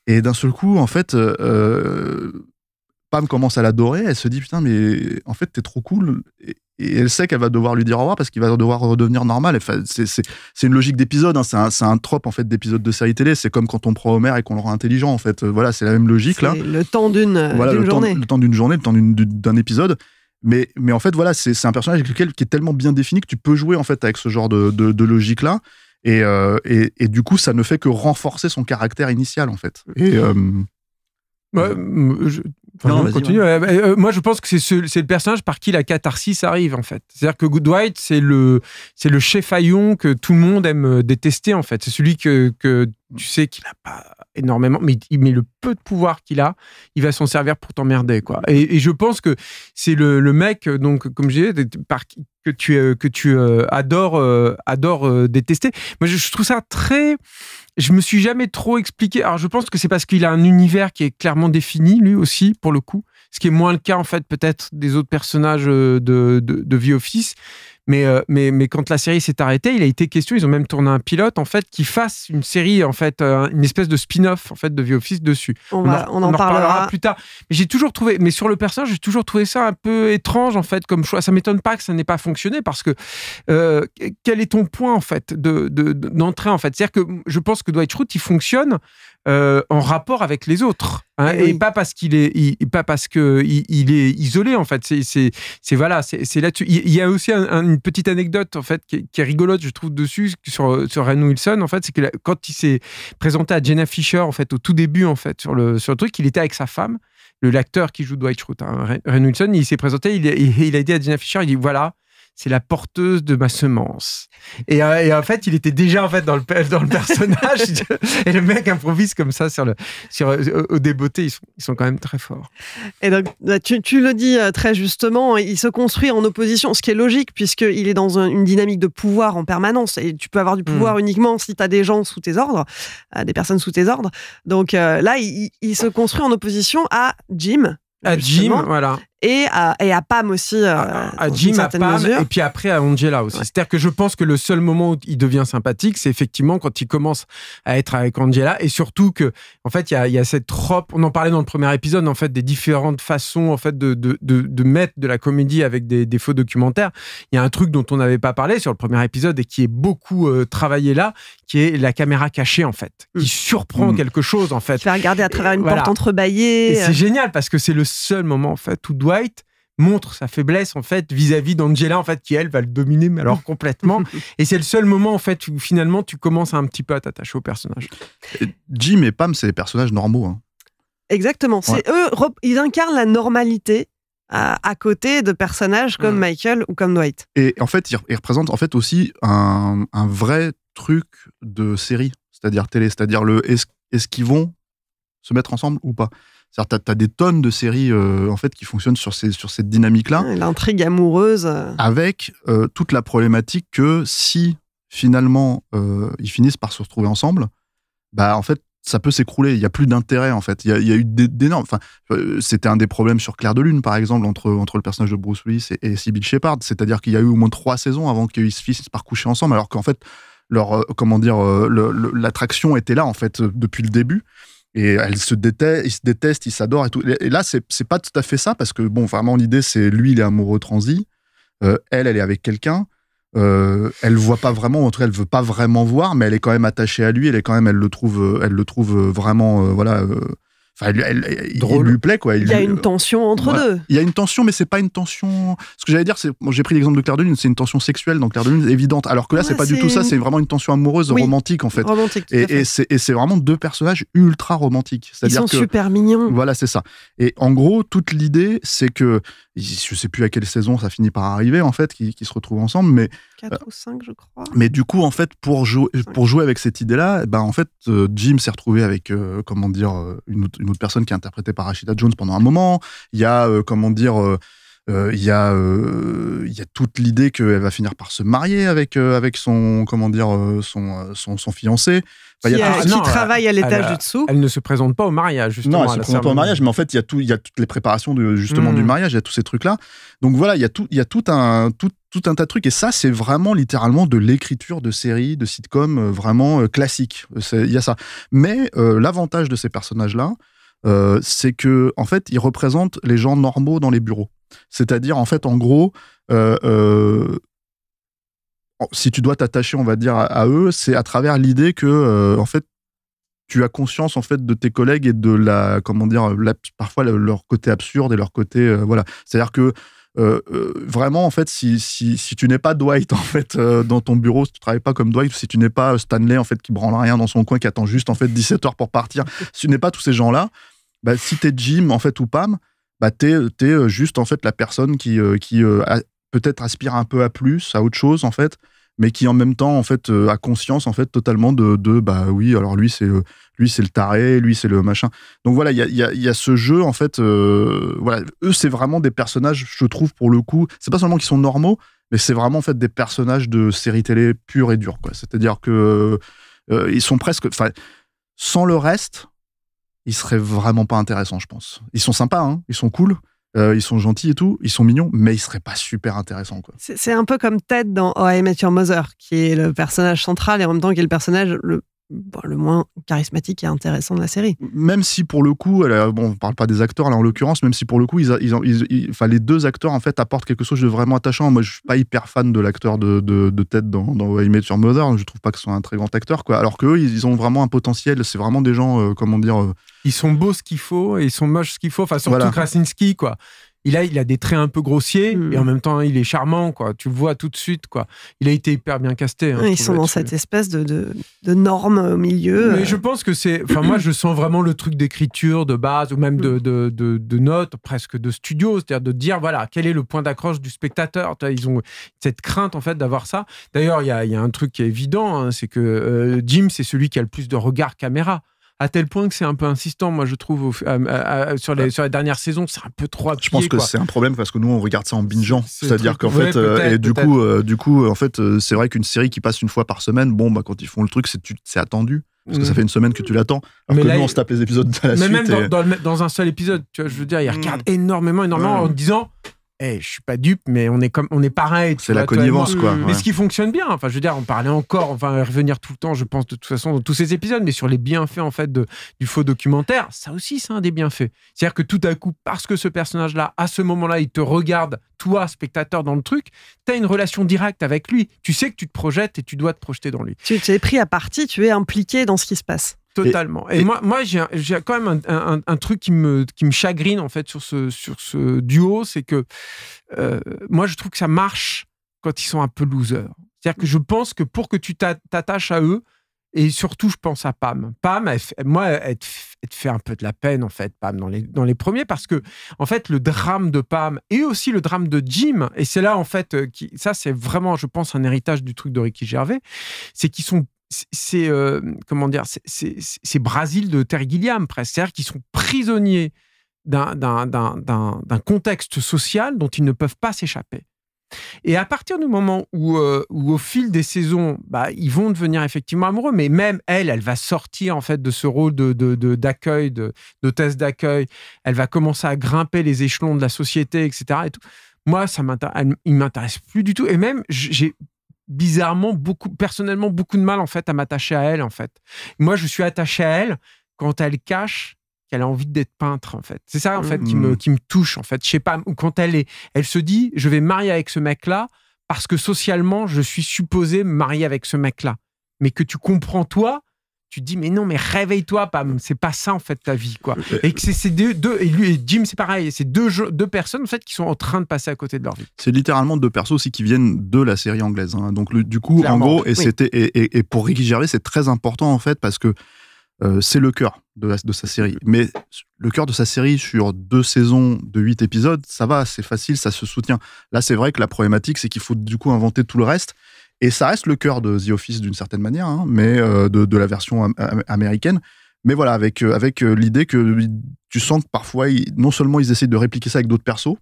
et d'un seul coup en fait euh, euh commence à l'adorer, elle se dit putain mais en fait t'es trop cool et, elle sait qu'elle va devoir lui dire au revoir parce qu'il va devoir redevenir normal. Enfin, c'est une logique d'épisode, hein. c'est un, un trope en fait d'épisode de série télé. C'est comme quand on prend Homer et qu'on le rend intelligent en fait. Euh, voilà, c'est la même logique là. Le temps d'une journée. le temps d'une journée, le temps d'un épisode. Mais, mais en fait voilà, c'est un personnage avec lequel qui est tellement bien défini que tu peux jouer en fait avec ce genre de, logique là. Euh, et, et, du coup, ça ne fait que renforcer son caractère initial en fait. Et euh, continue. Euh, euh, moi, je pense que c'est le personnage par qui la catharsis arrive, en fait. C'est-à-dire que Good c'est le, le chef haillon que tout le monde aime euh, détester, en fait. C'est celui que tu sais qu'il n'a pas énormément, mais, met le peu de pouvoir qu'il a, il va s'en servir pour t'emmerder. quoi. Et, je pense que c'est le, mec, donc comme je disais, par, que tu, euh, que tu euh, adores, euh, détester. Moi, je, trouve ça très... Je me suis jamais trop expliqué. Alors, je pense que c'est parce qu'il a un univers qui est clairement défini, lui aussi, pour le coup. Ce qui est moins le cas, en fait, peut-être des autres personnages de, de, de Office. Euh, mais, quand la série s'est arrêtée, il a été question, ils ont même tourné un pilote, en fait, qui fasse une série, en fait, euh, une espèce de spin-off, en fait, de The Office dessus. On, en, parlera. plus tard. Mais j'ai toujours trouvé, mais sur le personnage, j'ai toujours trouvé ça un peu étrange, en fait, comme choix. Ça m'étonne pas que ça n'ait pas fonctionné parce que euh, quel est ton point, en fait, d'entrée, de, en fait C'est-à-dire que je pense que Dwight Schrute, il fonctionne euh, en rapport avec les autres hein, eh et, pas parce qu'il est pas parce que il, est isolé en fait c'est voilà c'est là-dessus il y a aussi une petite anecdote en fait qui est, rigolote je trouve dessus sur sur Ren Wilson en fait c'est que quand il s'est présenté à Jenna Fisher en fait au tout début en fait sur le sur le truc il était avec sa femme le l'acteur qui joue Dwight Schrute hein, Ren Wilson il s'est présenté il, il, a dit à Jenna Fisher il dit voilà c'est la porteuse de ma semence. Euh, et, en fait, il était déjà en fait dans le, dans le (laughs) personnage. et le mec improvise comme ça sur le, sur, euh, au débeauté. Ils sont, quand même très forts. Et donc, bah, tu, le dis euh, très justement, il se construit en opposition, ce qui est logique, puisqu'il est dans une dynamique de pouvoir en permanence. Et tu peux avoir du hmm. pouvoir uniquement si tu as des gens sous tes ordres, des personnes sous tes ordres. Donc là, il se construit en opposition à Jim, à Jim, voilà et à, Pam aussi. Euh, à, Jim, à Pam, et puis après à Angela aussi. C'est-à-dire que je pense que le seul moment où il devient sympathique, c'est effectivement quand il commence à être avec Angela et surtout que, en fait, il y a, cette trope, on en parlait dans le premier épisode, en fait, des différentes façons en fait, de, de, mettre de la comédie avec des, faux documentaires. Il y a un truc dont on n'avait pas parlé sur le premier épisode et qui est beaucoup euh, travaillé là, qui est la caméra cachée, en fait, qui mm. surprend mm. quelque chose, en fait. Qui fait regarder à travers une porte entrebâillée. c'est génial parce que c'est le seul moment, en fait, où doit White montre sa faiblesse en fait vis-à-vis d'Angela en fait qui elle va le dominer mais alors (laughs) complètement et c'est le seul moment en fait où finalement tu commences un petit peu à t'attacher au personnage. Jim et Pam c'est des personnages normaux. Hein. Exactement, c'est eux ils incarnent la normalité à, côté de personnages comme mm. Michael ou comme Dwight. Et en fait ils, représentent en fait aussi un, vrai truc de série, c'est-à-dire télé, c'est-à-dire le est-ce qu'ils vont se mettre ensemble ou pas cest t'as as des tonnes de séries euh, en fait qui fonctionnent sur, cette dynamique-là. L'intrigue amoureuse. Euh. Avec euh, toute la problématique que si finalement ils finissent par se retrouver ensemble, bah en fait ça peut s'écrouler. Il y a plus d'intérêt en fait. Il y a, eu d'énormes. Enfin, c'était un des problèmes sur Claire de Lune par exemple entre entre le personnage de Bruce Willis et, Sybil Shepard. C'est-à-dire qu'il y a eu au moins trois saisons avant qu'ils se finissent par coucher ensemble, alors qu'en fait leur comment dire l'attraction était là en fait depuis le début et elle se déteste, il se et tout. Et là, c'est pas tout à fait ça parce que bon, vraiment l'idée c'est lui, il est amoureux transi, euh, elle, elle est avec quelqu'un, euh, elle voit pas vraiment, en tout cas elle veut pas vraiment voir, mais elle est quand même attachée à lui, elle est quand même, elle le trouve, elle le trouve vraiment, euh, voilà, Enfin, il lui plaît, quoi. Il, y a une tension euh, entre deux. Il y a une tension, mais c'est pas une tension. Ce que j'allais dire, c'est, moi' j'ai pris l'exemple de Claire de Lune, c'est une tension sexuelle donc Claire de Lune, évidente. Alors que là, c'est pas du tout ça, c'est vraiment une tension amoureuse, romantique, en fait. Romantique, et, c'est vraiment deux personnages ultra romantiques. C'est-à-dire Ils sont super mignons. Voilà, c'est ça. Et en gros, toute l'idée, c'est que, je sais plus à quelle saison ça finit par arriver, en fait, qu'ils se retrouvent ensemble, mais. 4 euh, ou 5, je crois. Mais du coup, en fait, pour, jouer pour jouer avec cette idée-là, ben, en fait, euh, Jim s'est retrouvé avec, comment dire, une, une une autre personne qui est interprétée par Rashida Jones pendant un moment. Il y a, euh, comment dire, euh, euh, il y a, il y a toute l'idée qu'elle va finir par se marier avec avec son, comment dire, son, son, fiancé. qui, a, qui ah travaille à l'étage du dessous. Elle ne se présente pas au mariage, justement. Non, elle ne se présente pas au mariage, mais en fait, il y a, tout, il y a toutes les préparations de, justement hmm. du mariage, il y a tous ces trucs-là. Donc voilà, il y a tout, il y a tout un, tout, tout un tas de trucs. Et ça, c'est vraiment littéralement de l'écriture de séries, de sitcoms vraiment classiques. Il y a ça. Mais l'avantage de ces personnages-là, euh, c'est que en fait, ils représentent les gens normaux dans les bureaux. C'est-à-dire, en fait, en gros, euh, euh, si tu dois t'attacher, on va dire, à, eux, c'est à travers l'idée que, en fait, tu as conscience en fait de tes collègues et de la comment dire parfois leur côté absurde et leur côté voilà c'est à dire que vraiment, en fait, si, si, si tu n'es pas Dwight, (laughs) en fait, dans ton bureau, si tu travailles pas comme Dwight, si tu n'es pas Stanley, en fait, qui branle rien dans son coin, qui attend juste, en fait, 17 heures pour partir, si tu n'es pas tous ces gens-là, bah, si t'es Jim, en fait, ou Pam, bah, t'es euh, juste, en fait, la personne qui, euh, qui euh, peut-être aspire un peu à plus, à autre chose, en fait mais qui en même temps en fait a conscience en fait totalement de, de bah oui alors lui c'est lui c'est le taré lui c'est le machin donc voilà il y a, ce jeu en fait voilà eux c'est vraiment des personnages je trouve pour le coup c'est pas seulement qu'ils sont normaux mais c'est vraiment en fait des personnages de série télé pure et dure quoi c'est à dire que ils sont presque enfin sans le reste ils seraient vraiment pas intéressants, je pense. Ils sont sympas, hein, ils sont cool. Euh, ils sont gentils et tout, ils sont mignons, mais ils seraient pas super intéressants. Quoi. C'est, un peu comme Ted dans Oh I Met Your Mother, qui est le personnage central et en même temps qui est le personnage le bah, le moins charismatique et intéressant de la série. Même si pour le coup, on bon, on parle pas des acteurs là en l'occurrence, même si pour le coup, ils, ils, il fallait les deux acteurs en fait apportent quelque chose de vraiment attachant. Moi, je suis pas hyper fan de l'acteur de, de, tête dans, dans I Met Your Mother. Je trouve pas que ce soit un très grand acteur, quoi. Alors qu'eux, ils, ont vraiment un potentiel. C'est vraiment des gens, euh, comment dire. Euh, ils sont beaux ce qu'il faut et ils sont moches ce qu'il faut. Enfin, surtout Krasinski, quoi il a, il a des traits un peu grossiers hmm. et en même temps il est charmant quoi. Tu le vois tout de suite quoi. Il a été hyper bien casté. Hein, ils sont dans cette espèce de, norme au milieu. Mais euh. je pense que c'est, enfin moi je sens vraiment le truc d'écriture de base ou même de, hmm. notes presque de studio, c'est-à-dire de dire voilà quel est le point d'accroche du spectateur. Ils ont cette crainte en fait d'avoir ça. D'ailleurs il y a, un truc qui est évident, hein, c'est que euh, Jim c'est celui qui a le plus de regard caméra à tel point que c'est un peu insistant, moi, je trouve, sur, les, sur la dernière saison, c'est un peu trop Je pense que c'est un problème parce que nous, on regarde ça en bingeant. C'est-à-dire qu'en fait, euh, et du coup, euh, du coup, en fait, euh, c'est vrai qu'une série qui passe une fois par semaine, bon, bah, quand ils font le truc, c'est attendu. Parce que ça mm. fait une semaine que tu l'attends. Alors que nous, on se tape les épisodes de la suite. Mais même dans, un seul épisode, tu vois, je veux dire, il regarde mm. énormément, énormément mm. en disant « Eh, je suis pas dupe, mais on est comme, on est pareil. C'est la connivence, quoi. Mais ce qui fonctionne bien. Enfin, je veux dire, on parlait encore, on va revenir tout le temps, je pense, de toute façon, dans tous ces épisodes, mais sur les bienfaits, en fait, du faux documentaire, ça aussi, c'est un des bienfaits. C'est-à-dire que tout à coup, parce que ce personnage-là, à ce moment-là, il te regarde, toi, spectateur, dans le truc, tu as une relation directe avec lui. Tu sais que tu te projettes et tu dois te projeter dans lui. Tu es pris à partie, tu es impliqué dans ce qui se passe. Totalement. Et, moi, moi j'ai quand même un, un, truc qui me, qui me chagrine en fait sur ce, sur ce duo, c'est que euh, moi je trouve que ça marche quand ils sont un peu losers. C'est-à-dire que je pense que pour que tu t'attaches à eux, et surtout je pense à Pam. Pam, moi, elle te, fait un peu de la peine en fait, Pam, dans les, dans les premiers, parce que en fait le drame de Pam et aussi le drame de Jim, et c'est là en fait, euh, qui, ça c'est vraiment, je pense, un héritage du truc de Ricky Gervais, c'est qu'ils sont c'est euh, comment dire, c'est Brasil de Terry Gilliam presque, c'est-à-dire qu'ils sont prisonniers d'un contexte social dont ils ne peuvent pas s'échapper. Et à partir du moment où, euh, au fil des saisons, bah, ils vont devenir effectivement amoureux, mais même elle, elle va sortir en fait de ce rôle d'accueil, de, d'hôtesse d'accueil. Elle va commencer à grimper les échelons de la société, etc. Et tout. Moi, ça ne m'intéresse plus du tout. Et même, j'ai bizarrement beaucoup personnellement beaucoup de mal en fait à m'attacher à elle en fait. Moi je suis attaché à elle quand elle cache qu'elle a envie d'être peintre en fait. C'est ça en fait qui me mm. touche en fait. Je sais pas quand elle est elle se dit je vais marier avec ce mec là parce que socialement je suis supposé marier avec ce mec là. Mais que tu comprends toi tu te dis mais non mais réveille-toi Pam c'est pas ça en fait ta vie quoi et que c'est deux, deux, et lui et Jim c'est pareil c'est deux deux personnes en fait qui sont en train de passer à côté de leur vie c'est littéralement deux persos aussi qui viennent de la série anglaise hein. donc du coup en gros et c'était et, et, pour Ricky Gervais c'est très important en fait parce que euh, c'est le cœur de, de, sa série. Mais le cœur de sa série sur deux saisons de huit épisodes, ça va, c'est facile, ça se soutient. Là, c'est vrai que la problématique, c'est qu'il faut du coup inventer tout le reste. Et ça reste le cœur de The Office d'une certaine manière, hein, mais euh, de, la version américaine. Mais voilà, avec, euh, avec euh, l'idée que tu sens que parfois, non seulement ils essayent de répliquer ça avec d'autres persos,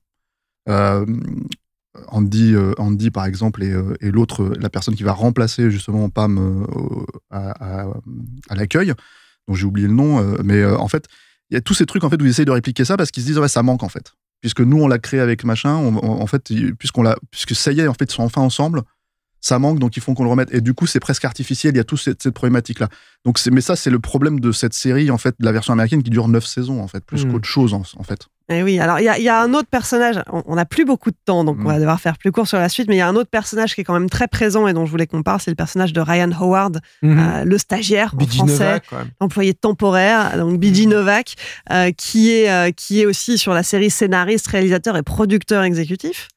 Andy, Andy par exemple, et, et l'autre, la personne qui va remplacer justement Pam à, l'accueil, dont j'ai oublié le nom, mais en fait, il y a tous ces trucs en fait où ils essayent de répliquer ça parce qu'ils se disent ouais ça manque en fait puisque nous on l'a créé avec machin en fait puisqu'on l'a puisque ça y est en fait ils sont enfin ensemble ça manque, donc ils font qu'on le remette. Et du coup, c'est presque artificiel, il y a toute cette, problématique-là. Donc, mais ça, c'est le problème de cette série, en fait, de la version américaine qui dure 9 saisons, en fait, plus hmm. qu'autre chose, en, fait. Et eh oui, alors il y, y, a un autre personnage, on n'a plus beaucoup de temps, donc on va hmm. devoir faire plus court sur la suite, mais il y a un autre personnage qui est quand même très présent et dont je voulais qu'on parle, c'est le personnage de Ryan Howard, hmm. euh, le stagiaire français, employé temporaire, donc B.G. Novak, euh, qui, est, euh, qui est aussi sur la série scénariste, réalisateur et producteur exécutif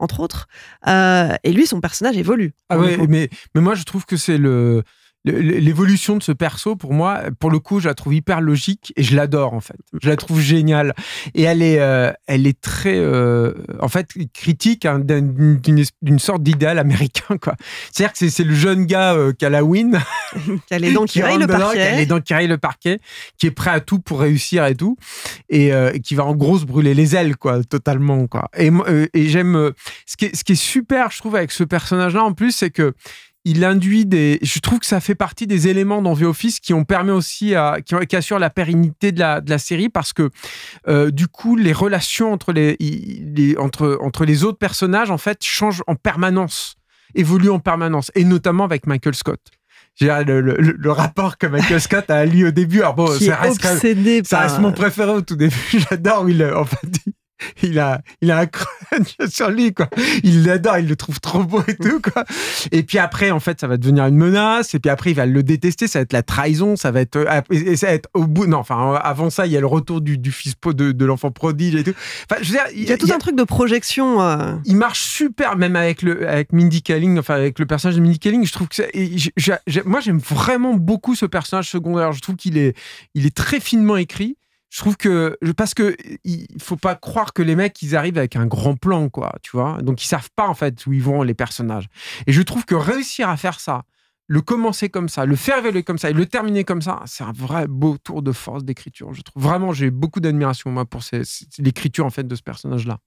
entre autres. Euh, et lui, son personnage évolue. Ah oui, mais, mais moi, je trouve que c'est le l'évolution de ce perso, pour moi, pour le coup, je la trouve hyper logique et je l'adore en fait. Je la trouve géniale et elle est, euh, elle est très, euh, en fait, critique hein, d'une sorte d'idéal américain quoi. C'est-à-dire que c'est le jeune gars euh, qui a la win, (laughs) qui les le parquet, qui le parquet, qui est prêt à tout pour réussir et tout, euh, et qui va en gros se brûler les ailes quoi, totalement quoi. Et, et j'aime ce ce qui est super, je trouve, avec ce personnage-là en plus, c'est que il induit des. Je trouve que ça fait partie des éléments dans The Office qui ont permis aussi à qui, assurent la pérennité de la, de la série parce que euh, du coup les relations entre les, entre entre les autres personnages en fait changent en permanence, évoluent en permanence et notamment avec Michael Scott. Ah, le, le, le, rapport que Michael Scott a lui au début. Alors bon, ça reste, mon préféré au tout début. (laughs) J'adore où il, en fait, (laughs) il a, il a un crâne (laughs) sur lui, quoi. Il l'adore, il le trouve trop beau et tout, quoi. Et puis après, en fait, ça va devenir une menace. Et puis après, il va le détester. Ça va être la trahison. Ça va être, euh, et ça va être au bout. Non, enfin, avant ça, il y a le retour du, fils de, de l'enfant prodige et tout. Enfin, je veux dire, il y a tout un truc de projection. Euh. Il marche super, même avec le, avec Mindy Kaling, enfin, avec le personnage de Mindy Kaling. Je trouve que moi, j'aime vraiment beaucoup ce personnage secondaire. Je trouve qu'il est, il est très finement écrit je trouve que parce que il faut pas croire que les mecs ils arrivent avec un grand plan quoi tu vois donc ils savent pas en fait où ils vont les personnages et je trouve que réussir à faire ça le commencer comme ça le faire évoluer comme ça et le terminer comme ça c'est un vrai beau tour de force d'écriture je trouve vraiment j'ai beaucoup d'admiration moi pour l'écriture en fait de ce personnage là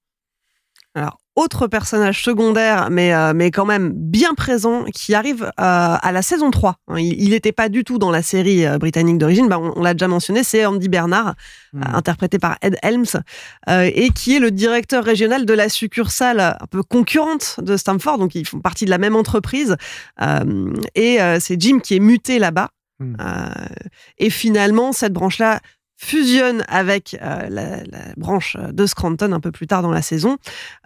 alors, autre personnage secondaire, mais, euh, mais quand même bien présent, qui arrive euh, à la saison 3. Hein, il n'était pas du tout dans la série euh, britannique d'origine, bah, on, l'a déjà mentionné, c'est Andy Bernard, hmm. interprété par Ed Helms, et qui est le directeur régional de la succursale un peu concurrente de Stamford, donc ils font partie de la même entreprise, et c'est Jim qui est muté là-bas. Hmm. et finalement, cette branche-là fusionne avec euh, la, branche de Scranton un peu plus tard dans la saison.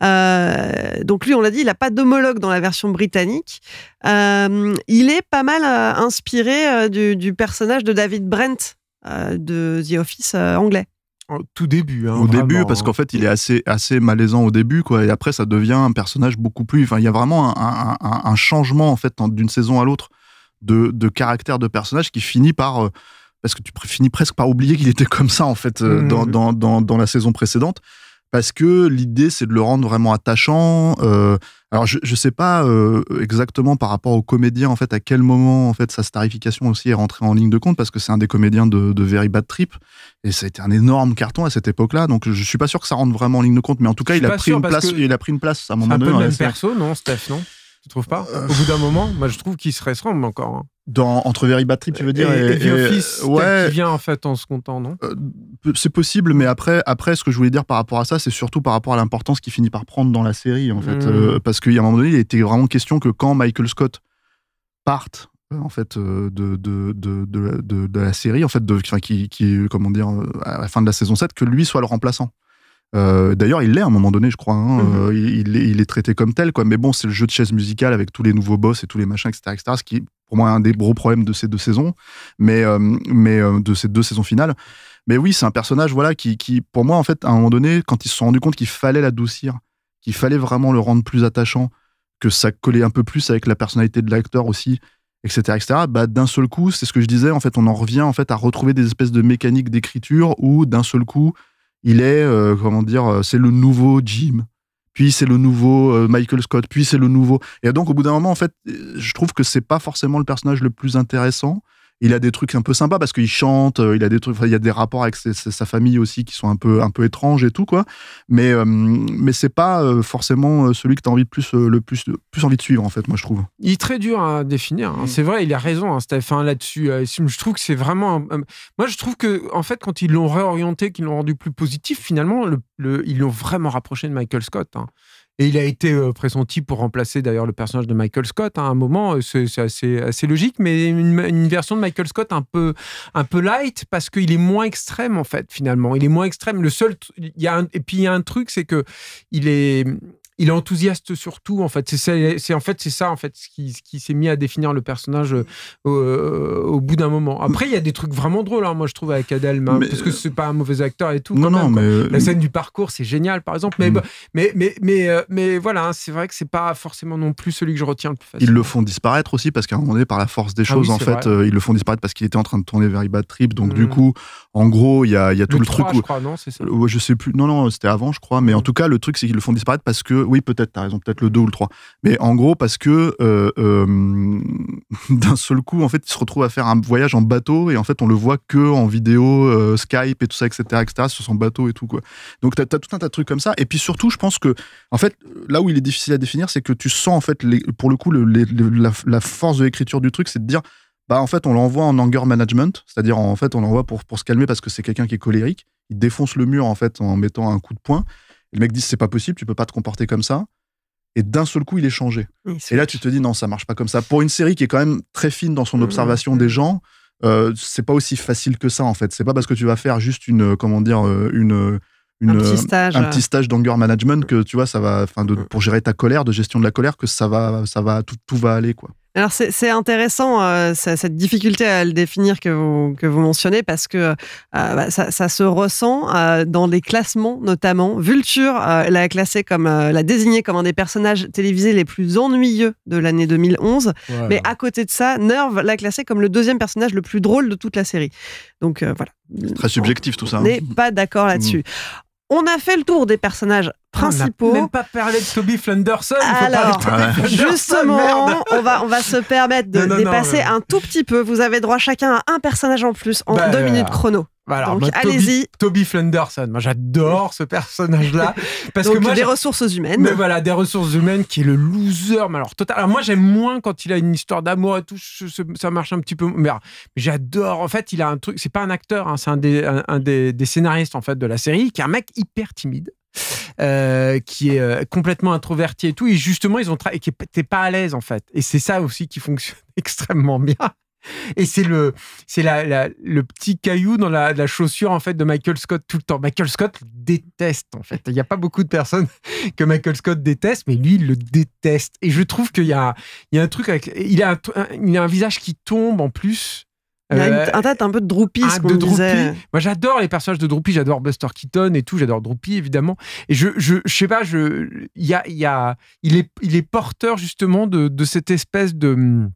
Euh, donc lui, on l'a dit, il n'a pas d'homologue dans la version britannique. Euh, il est pas mal inspiré du, personnage de David Brent de The Office anglais. Au tout début. Hein, au début, parce qu'en fait, il est assez, assez malaisant au début, quoi. Et après, ça devient un personnage beaucoup plus. Enfin, il y a vraiment un, changement, en fait, d'une saison à l'autre de, de, caractère de personnage qui finit par parce que tu finis presque par oublier qu'il était comme ça en fait euh, mmh. dans, dans, la saison précédente parce que l'idée c'est de le rendre vraiment attachant euh, alors je ne sais pas euh, exactement par rapport au comédien, en fait à quel moment en fait sa starification aussi est rentrée en ligne de compte parce que c'est un des comédiens de, de Very Bad Trip et ça a été un énorme carton à cette époque-là donc je suis pas sûr que ça rentre vraiment en ligne de compte mais en tout cas il a pris une place il a pris une place à un moment un peu le perso non Steph non tu trouves pas euh, Au bout d'un moment, moi, je trouve qu'il se ressemble encore. Hein. Dans, entre Very Bad tu veux dire Et, qui vient en fait en se contentant non euh, C'est possible, mais après, après, ce que je voulais dire par rapport à ça, c'est surtout par rapport à l'importance qu'il finit par prendre dans la série, en fait. Mmh. Euh, parce qu'il y a un moment donné, il était vraiment question que quand Michael Scott parte en fait de, de, la, série en fait de, qui, qui comment dire à la fin de la saison 7 que lui soit le remplaçant euh, d'ailleurs, il l'est à un moment donné, je crois. Hein. Mhm. Euh, il, est, traité comme tel, quoi. Mais bon, c'est le jeu de chaise musicale avec tous les nouveaux boss et tous les machins, etc., etc. ce qui, pour moi, un des gros problèmes de ces deux saisons, mais, euh, de ces deux saisons finales. Mais oui, c'est un personnage, voilà, qui, pour moi, en fait, à un moment donné, quand ils se sont rendus compte qu'il fallait l'adoucir, qu'il fallait vraiment le rendre plus attachant, que ça collait un peu plus avec la personnalité de l'acteur aussi, etc., etc. Bah, d'un seul coup, c'est ce que je disais, en fait, on en revient en fait à retrouver des espèces de mécaniques d'écriture où d'un seul coup, il est, euh, comment dire, euh, c'est le nouveau Jim, puis c'est le nouveau euh, Michael Scott, puis c'est le nouveau. Et donc, au bout d'un moment, en fait, je trouve que c'est pas forcément le personnage le plus intéressant. Il a des trucs un peu sympas parce qu'il chante, euh, il a des trucs, il y a des rapports avec sa famille aussi qui sont un peu, un peu étranges et tout, quoi. Mais, ce euh, mais c'est pas euh, forcément celui que tu as envie de plus, le plus, plus envie de suivre, en fait, moi, je trouve. Il est très dur à définir. Hein. Mm. C'est vrai, il a raison, hein, Stéphane, là-dessus. Je trouve que c'est vraiment. Moi, je trouve que, en fait, quand ils l'ont réorienté, qu'ils l'ont rendu plus positif, finalement, ils l'ont vraiment rapproché de Michael Scott. Hein. Et il a été euh, pressenti pour remplacer d'ailleurs le personnage de Michael Scott hein, à un moment. Euh, c'est assez, logique, mais une, version de Michael Scott un peu, un peu light parce qu'il est moins extrême en fait finalement. Il est moins extrême. Le seul, y et puis il y a un truc, c'est que il est, il est enthousiaste sur tout en fait. C'est en fait c'est ça en fait ce qui, s'est mis à définir le personnage euh, euh, au bout d'un moment. Après il y a des trucs vraiment drôles hein, moi je trouve avec Adèle hein, parce que euh, c'est pas un mauvais acteur et tout. Non, non, mais... la scène du parcours c'est génial par exemple mais mm. mais, mais mais mais voilà hein, c'est vrai que c'est pas forcément non plus celui que je retiens le plus facilement. Ils le font disparaître aussi parce qu'à un moment donné par la force des ah choses en fait ils le font disparaître parce qu'il était en train de tourner vers Bad Trip donc du mm. coup en gros il y a, tout le, truc. Je crois sais plus non non c'était avant je crois mais mm. en tout cas le truc c'est qu'ils le font disparaître parce que oui, peut-être, as raison, peut-être le 2 ou le 3. Mais en gros, parce que euh, euh, (laughs) d'un seul coup, en fait, il se retrouve à faire un voyage en bateau et en fait, on le voit que en vidéo, euh, Skype et tout ça, etc., etc., sur son bateau et tout, quoi. Donc, t'as as tout un tas de trucs comme ça. Et puis surtout, je pense que, en fait, là où il est difficile à définir, c'est que tu sens, en fait, pour le coup, la, force de l'écriture du truc, c'est de dire bah en fait on l'envoie en anger management, c'est-à-dire en fait on l'envoie pour, pour se calmer parce que c'est quelqu'un qui est colérique, il défonce le mur en fait en mettant un coup de poing le mec dit c'est pas possible, tu peux pas te comporter comme ça. Et d'un seul coup, il est changé. et là, tu te dis non, ça marche pas comme ça. Pour une série qui est quand même très fine dans son mmh, observation mmh. des gens, euh, c'est pas aussi facile que ça en fait. C'est pas parce que tu vas faire juste une euh, comment dire euh, une un petit stage, un d'anger management mmh. que tu vois ça va enfin pour gérer ta colère de gestion de la colère que ça va ça va tout, tout va aller quoi alors c'est intéressant euh, cette difficulté à le définir que vous, mentionnez parce que euh, bah, ça, se ressent euh, dans les classements notamment. Vulture l'a classé comme l'a désigné comme un des personnages télévisés les plus ennuyeux de l'année 2011, mais à côté de ça, Nerve l'a classé comme le deuxième personnage le plus drôle de toute la série. Donc voilà. Très subjectif tout ça. Hein. On n'est pas d'accord là-dessus. Mmh. On a fait le tour des personnages principaux. On même pas parler de Toby Flenderson. Alors, justement, on va, on va se permettre de dépasser un tout petit peu. Vous avez droit chacun à un personnage en plus en bah, deux euh, minutes chrono. Bah, alors, allez-y. Toby, Flenderson. Moi, j'adore ce personnage-là. (laughs) Parce que moi, des ressources humaines. Mais voilà, des ressources humaines qui est le loser. Mais alors, total. moi, j'aime moins quand il a une histoire d'amour et tout. Ça marche un petit peu. Mais j'adore. En fait, il a un truc. C'est pas un acteur, hein, c'est un, des, scénaristes, en fait, de la série, qui est un mec hyper timide. Euh, qui est euh, complètement introverti et tout. Et justement, ils ont qui était pas à l'aise en fait. Et c'est ça aussi qui fonctionne (laughs) extrêmement bien. Et c'est le, c'est le petit caillou dans la, chaussure en fait de Michael Scott tout le temps. Michael Scott déteste en fait. Il n'y a pas beaucoup de personnes (laughs) que Michael Scott déteste, mais lui il le déteste. Et je trouve qu'il y a, il y a un truc avec, il a, a un visage qui tombe en plus. Il a euh, un tête un peu de Droopy, ah, de disait. Moi, j'adore les personnages de Droopy. J'adore Buster Keaton et tout. J'adore Droopy, évidemment. Et je, je, je sais pas, je, y a, y a, il, est, il est porteur, justement, de cette espèce de hum,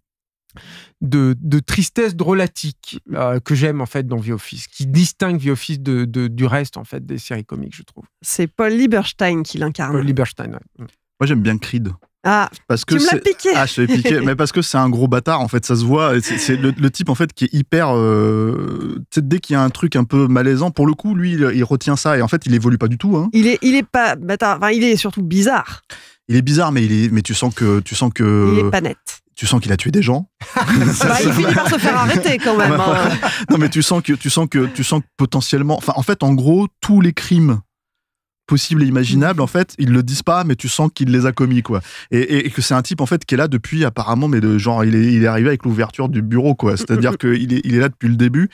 de, tristesse drôlatique euh, que j'aime en fait dans The Office, qui distingue The Office de, du reste en fait des séries comiques, je trouve. C'est Paul Lieberstein qui l'incarne. Paul Lieberstein, mm. Moi j'aime bien Creed. Ah, parce que tu piqué. Ah, piqué. (laughs) mais parce que c'est un gros bâtard, en fait, ça se voit. C'est le, type, en fait, qui est hyper. Euh, dès qu'il y a un truc un peu malaisant, pour le coup, lui, il, retient ça et en fait, il évolue pas du tout. Hein. Il est, il est pas bâtard. Bah, enfin, il est surtout bizarre. Il est bizarre, mais il est, mais tu sens que, tu sens que. Il est pas net tu sens qu'il a tué des gens. (laughs) Bah, il finit par se faire arrêter quand même. Ah, hein. (laughs) non mais tu sens que tu sens que tu sens potentiellement, enfin en fait en gros tous les crimes possibles et imaginables mm. en fait ils le disent pas mais tu sens qu'il les a commis quoi et, que c'est un type en fait qui est là depuis apparemment mais de genre il est, il est arrivé avec l'ouverture du bureau quoi c'est à dire (laughs) qu'il il est là depuis le début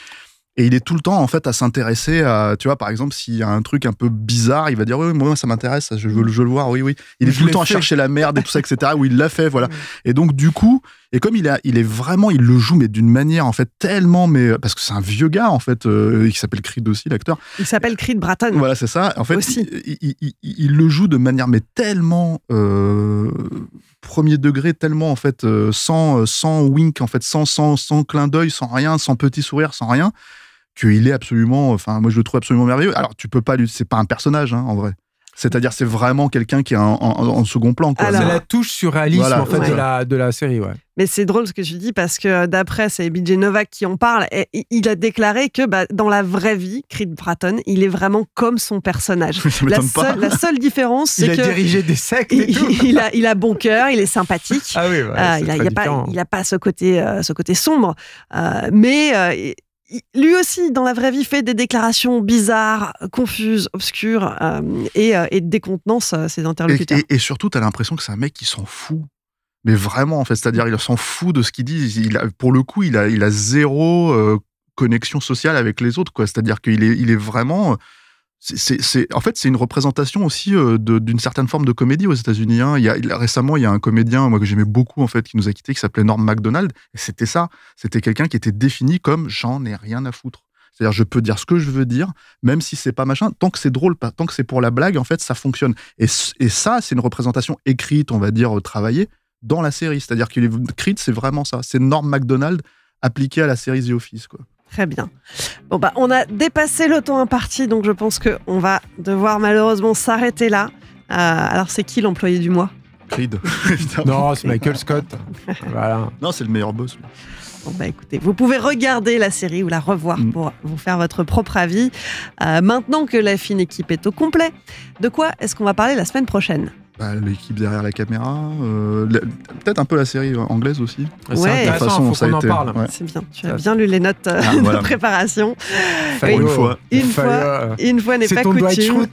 et il est tout le temps, en fait, à s'intéresser à, tu vois, par exemple, s'il y a un truc un peu bizarre, il va dire, oui, oui moi, ça m'intéresse, je veux, je le voir, oui, oui. Il est tout le temps à chercher la merde et tout ça, etc. où il l'a fait, voilà. Et donc, du coup, et comme il, a, il est vraiment, il le joue, mais d'une manière, en fait, tellement, mais euh, parce que c'est un vieux gars, en fait, euh, Il s'appelle Creed aussi, l'acteur. Il s'appelle Creed Bratton. Voilà, c'est ça. En fait, Il, le joue de manière, mais tellement euh, premier degré, tellement, en fait, sans, sans wink, en fait, sans, sans, sans clin d'œil, sans rien, sans petit sourire, sans rien qu'il est absolument, enfin, moi je le trouve absolument merveilleux. Alors, tu peux pas lui, c'est pas un personnage, hein, en vrai. C'est-à-dire, c'est vraiment quelqu'un qui est en, second plan. C'est la touche sur réalisme, en fait, de, la, de la série. Ouais. Mais c'est drôle ce que tu dis parce que d'après, c'est BJ Novak qui en parle. il a déclaré que bah, dans la vraie vie, Creed Bratton, il est vraiment comme son personnage. (laughs) La seule, la, seule, différence, c'est que. Il a dirigé des sectes et tout. (laughs) Il, a, il a bon cœur, il est sympathique. Ah oui, ouais, euh, il n'a a pas, ce côté, euh, ce côté sombre. Euh, mais euh, lui aussi, dans la vraie vie, fait des déclarations bizarres, confuses, obscures euh, et, euh, et décontenance euh, ses interlocuteurs. Et, surtout, t'as l'impression que c'est un mec qui s'en fout. Mais vraiment, en fait, c'est-à-dire, il s'en fout de ce qu'il dit. Il a, pour le coup, il a, il a zéro euh, connexion sociale avec les autres, quoi. C'est-à-dire qu'il est, il est vraiment c'est, en fait, c'est une représentation aussi euh, d'une certaine forme de comédie aux États-Unis. Hein. Il y a, récemment, il y a un comédien moi, que j'aimais beaucoup, en fait, qui nous a quittés, qui s'appelait Norm MacDonald. c'était ça. C'était quelqu'un qui était défini comme j'en ai rien à foutre. C'est-à-dire, je peux dire ce que je veux dire, même si c'est pas machin. Tant que c'est drôle, tant que c'est pour la blague, en fait, ça fonctionne. Et, ça, c'est une représentation écrite, on va dire, euh, travaillée dans la série. C'est-à-dire qu'il est écrite, c'est vraiment ça. C'est Norm MacDonald appliqué à la série The Office, quoi. Très bien. Bon bah on a dépassé le temps imparti, donc je pense que on va devoir malheureusement s'arrêter là. Euh, alors c'est qui l'employé du mois Creed. (laughs) non, c'est Michael Scott. (laughs) voilà. Non, c'est le meilleur boss. Bon bah écoutez, vous pouvez regarder la série ou la revoir mm. pour vous faire votre propre avis. Euh, maintenant que la fine équipe est au complet, de quoi est-ce qu'on va parler la semaine prochaine bah, l'équipe derrière euh, la caméra, peut-être un peu la série anglaise aussi. Ouais, façon ça a été. C'est bien, tu as bien lu les notes ah, euh, de préparation. une, fois. Une fois, une fois n'est pas coutume.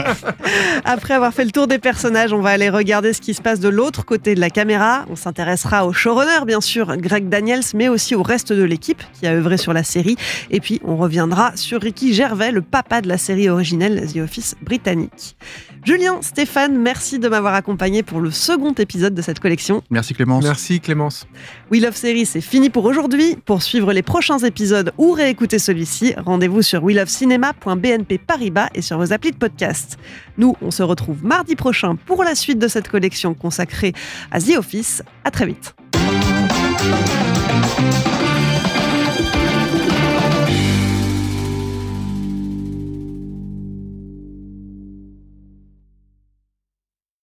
(laughs) Après avoir fait le tour des personnages, on va aller regarder ce qui se passe de l'autre côté de la caméra. On s'intéressera au showrunner, bien sûr, Greg Daniels, mais aussi au reste de l'équipe qui a œuvré sur la série. Et puis, on reviendra sur Ricky Gervais, le papa de la série originelle The Office britannique. Julien, Stéphane, merci de m'avoir accompagné pour le second épisode de cette collection. Merci Clémence. Merci Clémence. We Love Series, c'est fini pour aujourd'hui. Pour suivre les prochains épisodes ou réécouter celui-ci, rendez-vous sur welovecinema.bnp Paribas et sur vos applis de podcast. Nous, on se retrouve mardi prochain pour la suite de cette collection consacrée à The Office. À très vite.